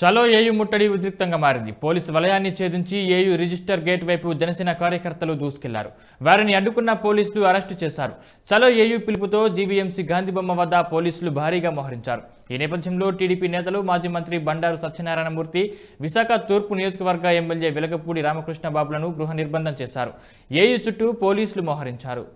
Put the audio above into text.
చలో ఏయు ముట్టడి ఉద్రిక్తంగా మారింది పోలీసు వలయాన్ని ఛేదించి ఏయు రిజిస్టర్ గేట్ వైపు జనసేన కార్యకర్తలు దూసుకెళ్లారు వారిని అడ్డుకున్న పోలీసులు అరెస్టు చేశారు చలో ఏయు పిలుపుతో జీవీఎంసీ గాంధీబొమ్మ వద్ద పోలీసులు భారీగా మోహరించారు ఈ నేపథ్యంలో టీడీపీ నేతలు మాజీ మంత్రి బండారు సత్యనారాయణమూర్తి విశాఖ తూర్పు నియోజకవర్గ ఎమ్మెల్యే రామకృష్ణ బాబులను గృహ నిర్బంధం చేశారు ఏయు చుట్టూ పోలీసులు మోహరించారు